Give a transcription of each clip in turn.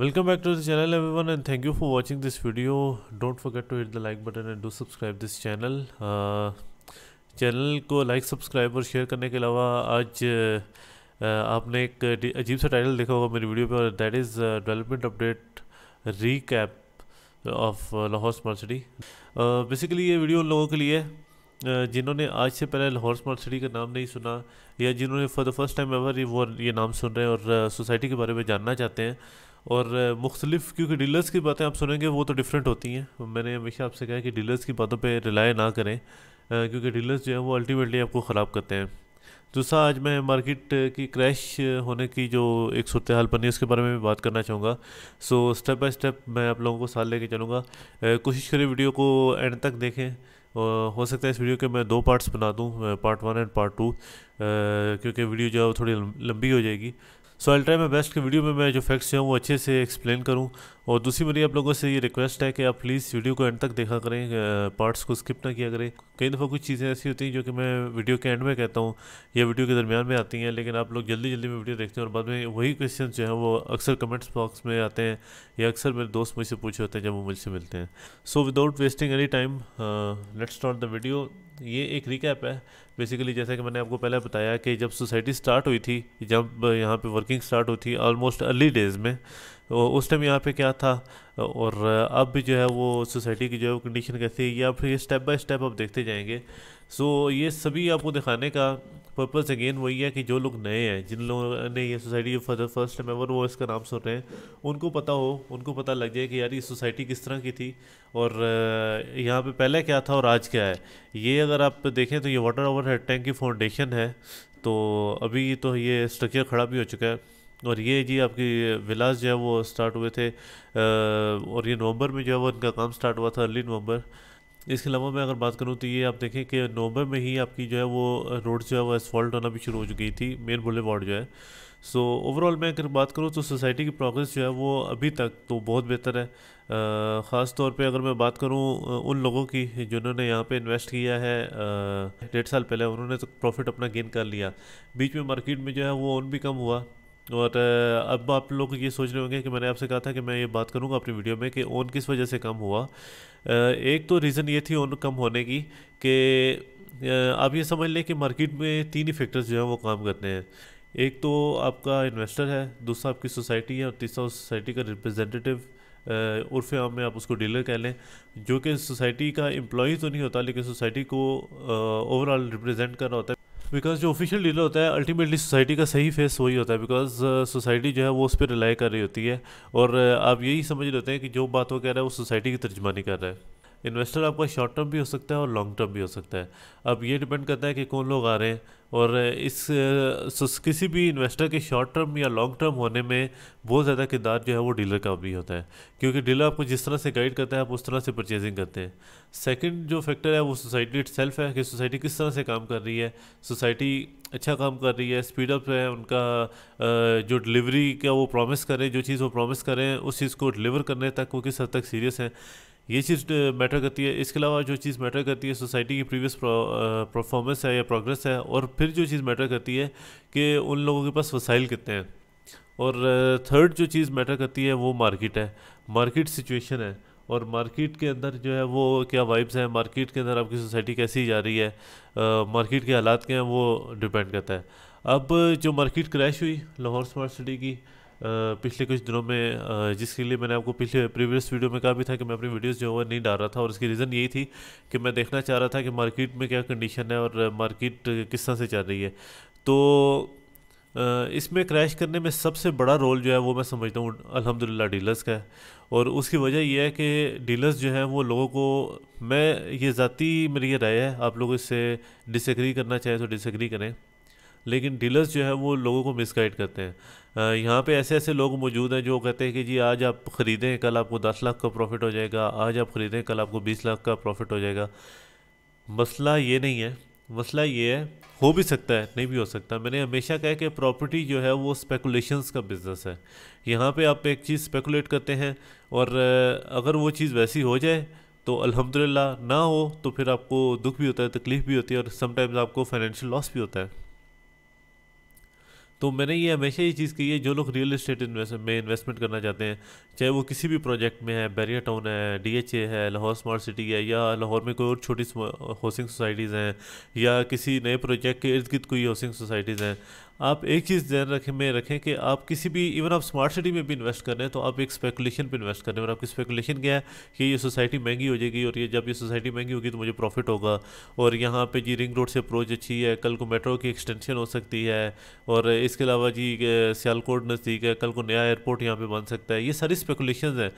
Welcome back to the channel everyone and thank you for watching this video. Don't forget to hit the like button and do subscribe this channel. Uh, channel को like subscribe और share करने के अलावा आज uh, आपने एक uh, अजीब सा टाइटल देखा होगा मेरी वीडियो पे और that is development update recap of Lahore smart city basically ये वीडियो उन लोगों के लिए है uh, जिन्होंने आज से पहले लाहौर स्मार्ट सिटी का नाम नहीं सुना या जिन्होंने for the first time ever वो ये नाम सुन रहे हैं और सोसाइटी uh, के बारे में जानना चाहते हैं और मुख्तलिफ क्योंकि डीलर्स की बातें आप सुनेंगे वो तो डिफरेंट होती हैं मैंने हमेशा आपसे कहा कि डीलर्स की बातों पे रिलाई ना करें क्योंकि डीलर्स जो हैं वो अल्टीमेटली आपको ख़राब करते हैं दूसरा आज मैं मार्केट की क्रैश होने की जो एक सूरत हाल बनी है उसके बारे में भी बात करना चाहूँगा सो स्टेप बाय स्टेप मैं आप लोगों को साथ लेके चलूँगा कोशिश करें वीडियो को एंड तक देखें और हो सकता है इस वीडियो के मैं दो पार्ट्स बना दूँ part one and part two क्योंकि वीडियो जो है वो थोड़ी लंबी हो जाएगी सो अल्ट्रा में बेस्ट के वीडियो में मैं जो फैक्ट्स हैं वो अच्छे से एक्सप्लेन करूँ और दूसरी मेरी आप लोगों से ये रिक्वेस्ट है कि आप प्लीज़ वीडियो को एंड तक देखा करें पार्ट्स को स्किप ना किया करें कई दफ़ा कुछ चीज़ें ऐसी होती हैं जो कि मैं वीडियो के एंड में कहता हूँ या वीडियो के दरमियान में आती हैं लेकिन आप लोग जल्दी जल्दी में वीडियो देखते हैं और बाद में वही क्वेश्चन जो है वो अक्सर कमेंट्स बॉक्स में आते हैं या अक्सर मेरे दोस्त मुझसे पूछे होते हैं जब वो मुझसे मिलते हैं so without wasting any time let's start the video ये एक रिकैप है बेसिकली जैसा कि मैंने आपको पहले बताया कि जब सोसाइटी स्टार्ट हुई थी जब यहाँ पे वर्किंग स्टार्ट हुई थी ऑलमोस्ट अर्ली डेज़ में तो उस टाइम यहाँ पे क्या था और अब भी जो है वो सोसाइटी की जो है कंडीशन कैसी है या फिर ये स्टेप बाय स्टेप आप देखते जाएंगे सो so, ये सभी आपको दिखाने का पर्पज़ अगेन वही है कि जो लोग नए हैं जिन लोगों ने ये society first first time ever वो इसका नाम सुन रहे हैं उनको पता हो उनको पता लग जाए कि यार ये सोसाइटी किस तरह की थी और यहाँ पे पहले क्या था और आज क्या है ये अगर आप देखें तो ये वाटर ओवर हेड टैंक की फाउंडेशन है तो अभी तो ये स्ट्रक्चर खड़ा भी हो चुका है और ये जी आपकी विलास जो है वो स्टार्ट हुए थे और ये नवंबर में जो है वो इनका काम स्टार्ट हुआ था अर्ली नवंबर इसके अलावा मैं अगर बात करूँ तो ये आप देखें कि नवंबर में ही आपकी जो है वो रोड जो है वो एसफॉल्ट होना भी शुरू हो चुकी थी मेन बुलेवार्ड जो है सो so, ओवरऑल मैं अगर बात करूँ तो सोसाइटी की प्रोग्रेस जो है वो अभी तक तो बहुत बेहतर है ख़ास तौर पे अगर मैं बात करूँ उन लोगों की जिन्होंने यहाँ पे इन्वेस्ट किया है डेढ़ साल पहले उन्होंने तो प्रॉफिट अपना गेन कर लिया बीच में मार्केट में जो है वो उन भी कम हुआ और अब आप लोग ये सोच रहे होंगे कि मैंने आपसे कहा था कि मैं ये बात करूँगा अपनी वीडियो में कि ओन किस वजह से कम हुआ एक तो रीज़न ये थी ओन कम होने की कि आप ये समझ लें कि मार्केट में तीन ही फैक्टर्स जो हैं वो काम करते हैं एक तो आपका इन्वेस्टर है दूसरा आपकी सोसाइटी है और तीसरा सोसाइटी का रिप्रजेंटेटिव उर्फ आम में आप उसको डीलर कह लें जो कि सोसाइटी का एम्प्लॉज तो नहीं होता लेकिन सोसाइटी को ओवरऑल रिप्रजेंट कर रहा होता है बिकॉज जो ऑफिशियल डीलर होता है अल्टीमेटली सोसाइटी का सही फेस वही होता है बिकॉज सोसाइटी uh, जो है वो उस पर रिलाई कर रही होती है और uh, आप यही समझ लेते हैं कि जो बात वो कह रहा है वो सोसाइटी की तर्जमानी कर रहा है इन्वेस्टर आपका शॉर्ट टर्म भी हो सकता है और लॉन्ग टर्म भी हो सकता है अब ये डिपेंड करता है कि कौन लोग आ रहे हैं और इस किसी भी इन्वेस्टर के शॉर्ट टर्म या लॉन्ग टर्म होने में बहुत ज़्यादा किरदार जो है वो डीलर का भी होता है क्योंकि डीलर आपको जिस तरह से गाइड करता है आप उस तरह से परचेजिंग करते हैं सेकंड जो फैक्टर है वो सोसाइटी इट है कि सोसाइटी किस तरह से काम कर रही है सोसाइटी अच्छा काम कर रही है स्पीड अप है उनका जो डिलीवरी का वो प्रॉमिस करें जो चीज़ वो प्रॉमिस करें उस चीज़ को डिलीवर करने तक वो किस हद तक सीरियस हैं ये चीज़ मैटर करती है इसके अलावा जो चीज़ मैटर करती है सोसाइटी की प्रीवियस परफॉर्मेंस है या प्रोग्रेस है और फिर जो चीज़ मैटर करती है कि उन लोगों के पास वसाइल कितने हैं और थर्ड जो चीज़ मैटर करती है वो मार्केट है मार्केट सिचुएशन है और मार्केट के अंदर जो है वो क्या वाइब्स हैं मार्केट के अंदर आपकी सोसाइटी कैसी जा रही है मार्केट के हालात क्या हैं वो डिपेंड करता है अब जो मार्केट क्रैश हुई लाहौर स्मार्ट सिटी की पिछले कुछ दिनों में जिसके लिए मैंने आपको पिछले प्रीवियस वीडियो में कहा भी था कि मैं अपनी वीडियोस जो है नहीं डाल रहा था और इसकी रीज़न यही थी कि मैं देखना चाह रहा था कि मार्केट में क्या कंडीशन है और मार्केट किस तरह से चल रही है तो इसमें क्रैश करने में सबसे बड़ा रोल जो है वो मैं समझता हूँ अलहमदिल्ला डीलर्स का है और उसकी वजह यह है कि डीलर्स जो हैं वो लोगों को मैं ये ज़ाती मेरी ये राय है आप लोग इससे डिसग्री करना चाहें तो डिसग्री करें लेकिन डीलर्स जो है वो लोगों को मिसगाइड करते हैं यहाँ पे ऐसे ऐसे लोग मौजूद हैं जो कहते हैं कि जी आज आप ख़रीदें कल आपको दस लाख का प्रॉफिट हो जाएगा आज आप ख़रीदें कल आपको बीस लाख का प्रॉफिट हो जाएगा मसला ये नहीं है मसला ये है हो भी सकता है नहीं भी हो सकता मैंने हमेशा कहा कि प्रॉपर्टी जो है वो स्पेकुलेशंस का बिज़नेस है यहाँ पे आप एक चीज़ स्पेकुलेट करते हैं और अगर वो चीज़ वैसी हो जाए तो अलहमदिल्ला ना हो तो फिर आपको दुख भी होता है तकलीफ़ भी होती है और समटाइम्स आपको फाइनेंशियल लॉस भी होता है तो मैंने ये हमेशा ये चीज़ कही है जो लोग रियल इस्टेट में इन्वेस्टमेंट करना चाहते हैं चाहे वो किसी भी प्रोजेक्ट में है बैरिया टाउन है डीएचए है लाहौर स्मार्ट सिटी है या लाहौर में कोई और छोटी हाउसिंग सोसाइटीज़ हैं या किसी नए प्रोजेक्ट के इर्द गिर्द कोई हाउसिंग सोसाइटीज़ हैं आप एक चीज़ ध्यान रखें में रखें कि आप किसी भी इवन आप स्मार्ट सिटी में भी इन्वेस्ट कर रहे हैं तो आप एक स्पेकुलेशन पे इन्वेस्ट कर रहे हैं और आपकी स्पेकुलेशन क्या है कि ये सोसाइटी महंगी हो जाएगी और ये जब ये सोसाइटी महंगी होगी तो मुझे प्रॉफिट होगा और यहाँ पे जी रिंग रोड से अप्रोच अच्छी है कल को मेट्रो की एक्सटेंशन हो सकती है और इसके अलावा जी सियालकोट नज़दीक है कल को नया एयरपोर्ट यहाँ पर बन सकता है ये सारी स्पेकुलेशन हैं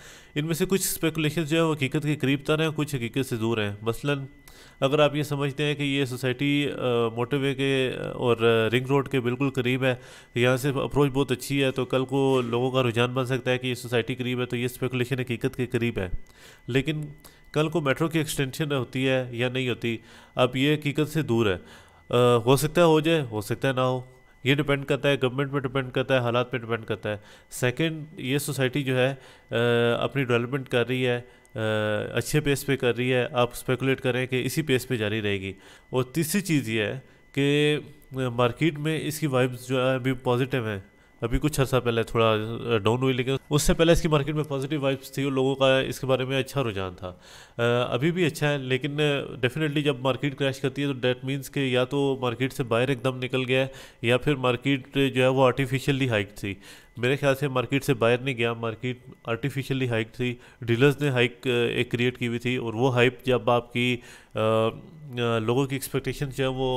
इनमें से कुछ स्पेकुलेशन जो है वो हकीकत के करीब तर हैं कुछ हकीकत से दूर हैं मसला अगर आप ये समझते हैं कि ये सोसाइटी मोटरवे के और रिंग रोड के बिल्कुल करीब है यहाँ से अप्रोच बहुत अच्छी है तो कल को लोगों का रुझान बन सकता है कि ये सोसाइटी करीब है तो ये स्पेकुलेशन हकीकत के करीब है लेकिन कल को मेट्रो की एक्सटेंशन होती है या नहीं होती अब ये हकीकत से दूर है आ, हो सकता है हो जाए हो सकता है ना हो ये डिपेंड करता है गवर्नमेंट पे डिपेंड करता है हालात पे डिपेंड करता है सेकंड ये सोसाइटी जो है आ, अपनी डेवलपमेंट कर रही है आ, अच्छे पेस पे कर रही है आप स्पेकुलेट करें कि इसी पेस पे जारी रहेगी और तीसरी चीज़ ये है कि मार्केट में इसकी वाइब्स जो है अभी पॉजिटिव हैं अभी कुछ अर्सा पहले थोड़ा डाउन हुई लेकिन उससे पहले इसकी मार्केट में पॉजिटिव वाइब्स थी और लोगों का इसके बारे में अच्छा रुझान था अभी भी अच्छा है लेकिन डेफिनेटली जब मार्केट क्रैश करती है तो डेट मीन्स कि या तो मार्केट से बाहर एकदम निकल गया है या फिर मार्केट जो है वो आर्टिफिशियली हाइक थी मेरे ख्याल से मार्केट से बाहर नहीं गया मार्केट आर्टिफिशियली हाइक थी डीलर्स ने हाइक एक क्रिएट की हुई थी और वो हाइप जब आपकी लोगों की एक्सपेक्टेशन जो है वो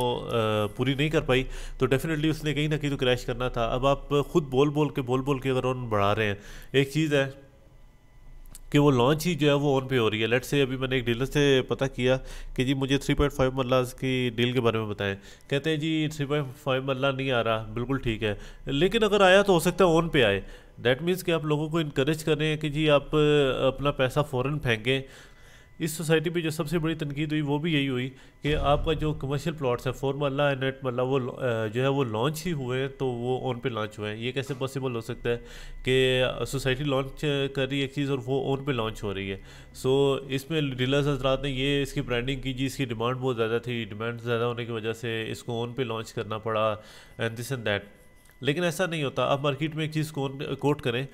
पूरी नहीं कर पाई तो डेफिनेटली उसने कहीं ना कहीं तो क्रैश करना था अब आप खुद बोल बोल के बोल बोल के अगर उन बढ़ा रहे हैं एक चीज़ है कि वो लॉन्च ही जो है वो ऑन पे हो रही है लेट से अभी मैंने एक डीलर से पता किया कि जी मुझे 3.5 पॉइंट मरला की डील के बारे में बताएं कहते हैं जी 3.5 पॉइंट मरला नहीं आ रहा बिल्कुल ठीक है लेकिन अगर आया तो हो सकता है ऑन पे आए दैट मीन्स कि आप लोगों को इनक्रेज करें कि जी आप अपना पैसा फ़ौरन फेंकें इस सोसाइटी पे जो सबसे बड़ी तनकीद हुई वो भी यही हुई कि आपका जो कमर्शियल प्लॉट्स है four marla and eight marla वो जो है वो लॉन्च ही हुए हैं तो वो ऑन पे लॉन्च हुए हैं ये कैसे पॉसिबल हो सकता है कि सोसाइटी लॉन्च कर रही है एक चीज़ और वो ऑन पे लॉन्च हो रही है सो so, इसमें डीलर्स हजरात ने ये इसकी ब्रांडिंग की जी इसकी डिमांड बहुत ज़्यादा थी डिमांड ज़्यादा होने की वजह से इसको ऑन पे लॉन्च करना पड़ा एंड दिस एंड दैट लेकिन ऐसा नहीं होता आप मार्केट में एक चीज़ कोट करें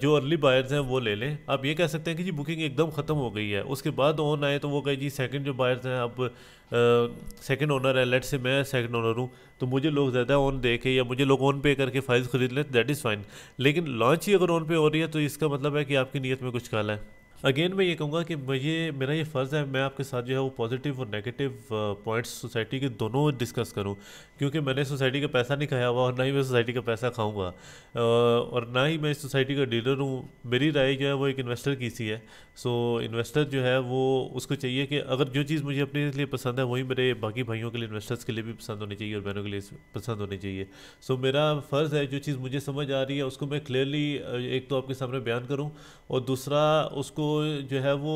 जो अर्ली बायर्स हैं वो ले लें आप ये कह सकते हैं कि जी बुकिंग एकदम ख़त्म हो गई है उसके बाद ऑन आए तो वो कहे जी सेकंड जो बायर्स हैं अब सेकंड ओनर है लेट से मैं सेकंड ओनर हूँ तो मुझे लोग ज़्यादा ऑन दे के या मुझे लोग ऑन पे करके फाइल्स ख़रीद लें दैट इज़ फाइन लेकिन लॉन्च ही अगर ऑन पे हो रही है तो इसका मतलब है कि आपकी नीयत में कुछ काला है अगेन मैं ये कहूँगा कि मैं ये मेरा ये फ़र्ज़ है मैं आपके साथ जो है वो पॉजिटिव और नेगेटिव पॉइंट्स सोसाइटी के दोनों डिस्कस करूँ क्योंकि मैंने सोसाइटी का पैसा नहीं खाया हुआ और ना ही मैं सोसाइटी का पैसा खाऊँगा uh, और ना ही मैं सोसाइटी का डीलर हूँ मेरी राय जो है वो एक इन्वेस्टर की सी है सो इन्वेस्टर जो है वो उसको चाहिए कि अगर जो चीज़ मुझे अपने लिए पसंद है वही मेरे बाकी भाइयों के लिए इन्वेस्टर्स के लिए भी पसंद होनी चाहिए और बहनों के लिए पसंद होनी चाहिए सो मेरा फ़र्ज़ है जो चीज़ मुझे समझ आ रही है उसको मैं क्लियरली uh, एक तो आपके सामने बयान करूँ और दूसरा उसको जो है वो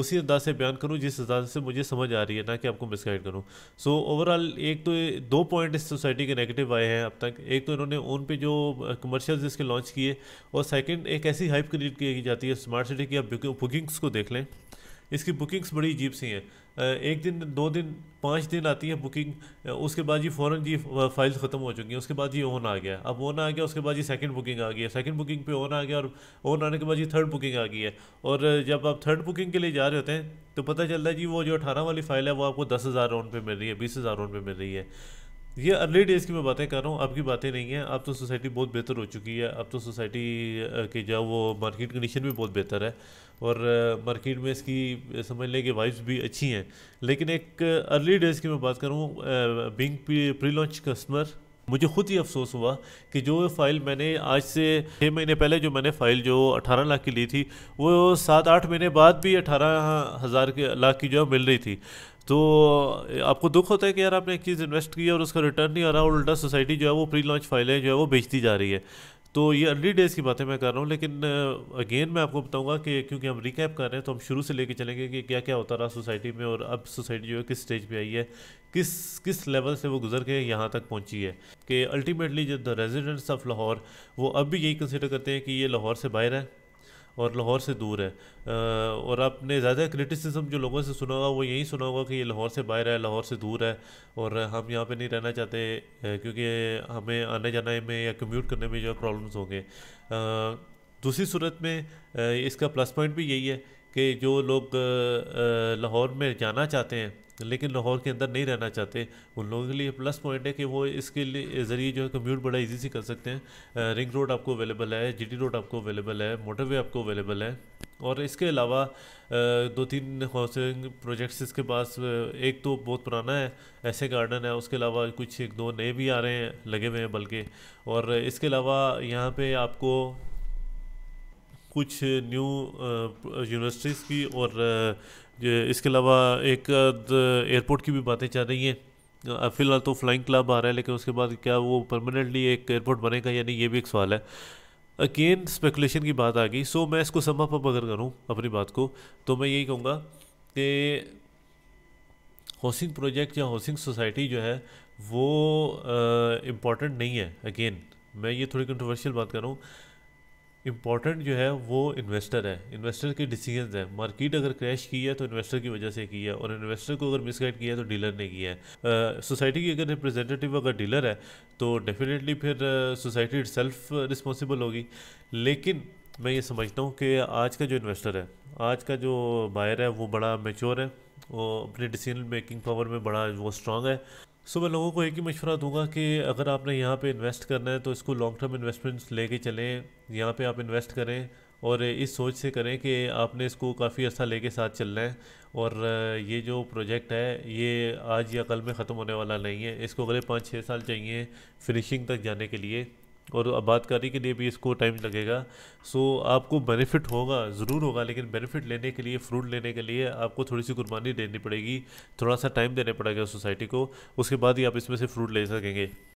उसी अंदाज से बयान करूँ जिस अंदाज से मुझे समझ आ रही है ना कि आपको मिसगाइड करूँ सो ओवरऑल एक तो दो पॉइंट इस सोसाइटी के नेगेटिव आए हैं अब तक एक तो इन्होंने उन पे जो कमर्शियल्स इसके लॉन्च किए और सेकंड एक ऐसी हाइप क्रिएट की जाती है स्मार्ट सिटी की आप बुकिंग्स को देख लें इसकी बुकिंग्स बड़ी अजीब सी हैं एक दिन दो दिन पाँच दिन आती है बुकिंग उसके बाद जी फ़ौर जी फाइल्स ख़त्म हो चुकी हैं उसके बाद जी ओन आ गया अब ओन आ गया उसके बाद जी सेकंड बुकिंग आ गई है सेकंड बुकिंग पे ओन आ गया और ओन आने के बाद जी थर्ड बुकिंग आ गई है और जब आप थर्ड बुकिंग के लिए जा रहे होते हैं तो पता चलता है जी वो जो अठारह वाली फाइल है वो आपको दस हज़ार राउंड पर मिल रही है बीस हज़ार ओन पर मिल रही है ये अर्ली डेज़ की मैं बातें कर रहा हूँ अब की बातें नहीं हैं अब तो सोसाइटी बहुत बेहतर हो चुकी है अब तो सोसाइटी की जो वो मार्केट कंडीशन भी बहुत बेहतर है और मार्केट में इसकी समझ लें कि वाइब्स भी अच्छी हैं लेकिन एक अर्ली डेज़ की मैं बात करूँ बिंग प्री लॉन्च कस्टमर मुझे खुद ही अफसोस हुआ कि जो फ़ाइल मैंने आज से छः महीने पहले जो मैंने फ़ाइल जो अठारह लाख की ली थी वो सात आठ महीने बाद भी अठारह हज़ार के लाख की जो मिल रही थी तो आपको दुख होता है कि यार आपने एक चीज़ इन्वेस्ट की और उसका रिटर्न नहीं आ रहा और उल्टा सोसाइटी जो है वो प्री लॉन्च फाइलें जो है वो बेचती जा रही है तो ये अर्ली डेज़ की बातें मैं कर रहा हूँ लेकिन अगेन मैं आपको बताऊँगा कि क्योंकि हम रिकैप कर रहे हैं तो हम शुरू से लेके चलेंगे कि क्या क्या होता रहा सोसाइटी में और अब सोसाइटी जो है किस स्टेज पे आई है किस किस लेवल से वो गुजर के यहाँ तक पहुँची है कि अल्टीमेटली जो द रेजिडेंट्स ऑफ लाहौर वो अब भी यही कंसिडर करते हैं कि ये लाहौर से बाहर है और लाहौर से दूर है और आपने ज़्यादा क्रिटिसिज्म जो लोगों से सुना होगा वो यही सुना होगा कि ये लाहौर से बाहर है लाहौर से दूर है और हम यहाँ पे नहीं रहना चाहते क्योंकि हमें आने जाने में या कम्यूट करने में जो प्रॉब्लम्स होंगे दूसरी सूरत में इसका प्लस पॉइंट भी यही है कि जो लोग लाहौर में जाना चाहते हैं लेकिन लाहौर के अंदर नहीं रहना चाहते उन लोगों के लिए प्लस पॉइंट है कि वो इसके लिए ज़रिए जो है कम्यूट बड़ा इजी से कर सकते हैं रिंग रोड आपको अवेलेबल है जीटी रोड आपको अवेलेबल है मोटरवे आपको अवेलेबल है और इसके अलावा दो तीन हाउसिंग प्रोजेक्ट्स इसके पास एक तो बहुत पुराना है ऐसे गार्डन है उसके अलावा कुछ एक दो नए भी आ रहे हैं लगे हुए हैं बल्कि और इसके अलावा यहाँ पर आपको कुछ न्यू यूनिवर्सिटीज़ की और इसके अलावा एक एयरपोर्ट की भी बातें चल रही हैं फ़िलहाल तो फ्लाइंग क्लब आ रहा है लेकिन उसके बाद क्या वो परमानेंटली एक एयरपोर्ट बनेगा या नहीं ये भी एक सवाल है अगेन स्पेकुलेशन की बात आ गई सो मैं इसको अप अगर करूँ अपनी बात को तो मैं यही कहूँगा कि हाउसिंग प्रोजेक्ट या हाउसिंग सोसाइटी जो है वो इम्पॉर्टेंट नहीं है अगेन मैं ये थोड़ी कंट्रोवर्शियल बात कर रहा हूँ इम्पॉर्टेंट जो है वो इन्वेस्टर है इन्वेस्टर के डिसीजन है मार्केट अगर क्रैश की है तो इन्वेस्टर की वजह से की है और इन्वेस्टर को अगर मिसगाइड किया है तो डीलर ने किया है सोसाइटी की अगर रिप्रेजेंटेटिव अगर डीलर है तो डेफिनेटली फिर सोसाइटी इट सेल्फ रिस्पॉन्सिबल होगी लेकिन मैं ये समझता हूँ कि आज का जो इन्वेस्टर है आज का जो बायर है वो बड़ा मेच्योर है वो अपने डिसीजन मेकिंग पावर में बड़ा वो स्ट्रांग है सो मैं लोगों को एक ही मशवरा दूंगा कि अगर आपने यहाँ पे इन्वेस्ट करना है तो इसको लॉन्ग टर्म इन्वेस्टमेंट्स लेके चलें यहाँ पे आप इन्वेस्ट करें और इस सोच से करें कि आपने इसको काफ़ी अर्सा लेके साथ चलना है और ये जो प्रोजेक्ट है ये आज या कल में ख़त्म होने वाला नहीं है इसको अगले पाँच छः साल चाहिए फिनिशिंग तक जाने के लिए और बात रही के लिए भी इसको टाइम लगेगा सो आपको बेनिफिट होगा ज़रूर होगा लेकिन बेनिफिट लेने के लिए फ्रूट लेने के लिए आपको थोड़ी सी कुर्बानी देनी पड़ेगी थोड़ा सा टाइम देना पड़ेगा सोसाइटी को उसके बाद ही आप इसमें से फ्रूट ले सकेंगे